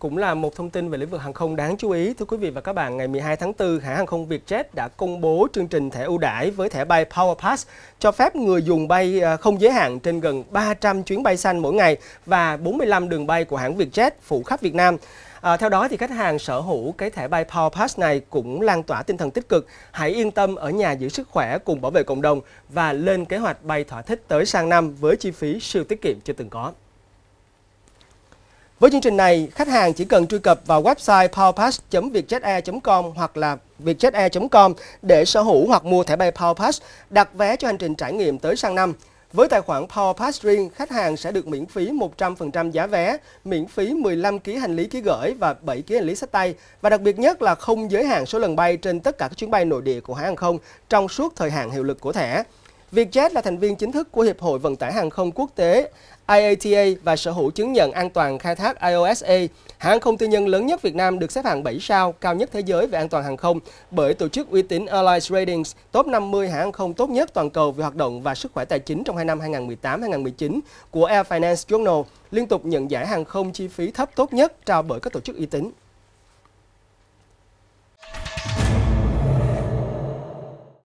cũng là một thông tin về lĩnh vực hàng không đáng chú ý. Thưa quý vị và các bạn, ngày 12 tháng 4, hãng hàng không Vietjet đã công bố chương trình thẻ ưu đãi với thẻ bay Power Pass cho phép người dùng bay à, không giới hạn trên gần 300 chuyến bay xanh mỗi ngày và 45 đường bay của hãng Vietjet phụ khắp Việt Nam. À, theo đó thì khách hàng sở hữu cái thẻ bay Power Pass này cũng lan tỏa tinh thần tích cực, hãy yên tâm ở nhà giữ sức khỏe cùng bảo vệ cộng đồng và lên kế hoạch bay thỏa thích tới sang năm với chi phí siêu tiết kiệm chưa từng có. Với chương trình này, khách hàng chỉ cần truy cập vào website powerpass.vietjetair.com hoặc là vietjetair.com để sở hữu hoặc mua thẻ bay PowerPass, đặt vé cho hành trình trải nghiệm tới sang năm. Với tài khoản PowerPass riêng, khách hàng sẽ được miễn phí 100% giá vé, miễn phí 15 kg hành lý ký gửi và 7 kg hành lý sách tay. Và đặc biệt nhất là không giới hạn số lần bay trên tất cả các chuyến bay nội địa của hãng hàng không trong suốt thời hạn hiệu lực của thẻ. Vietjet là thành viên chính thức của Hiệp hội Vận tải Hàng không Quốc tế IATA và sở hữu chứng nhận an toàn khai thác IOSA. Hãng không tư nhân lớn nhất Việt Nam được xếp hạng 7 sao, cao nhất thế giới về an toàn hàng không bởi tổ chức uy tín Airlines Ratings, top 50 hãng hàng không tốt nhất toàn cầu về hoạt động và sức khỏe tài chính trong hai năm 2018-2019 của Air Finance Journal, liên tục nhận giải hàng không chi phí thấp tốt nhất trao bởi các tổ chức uy tín.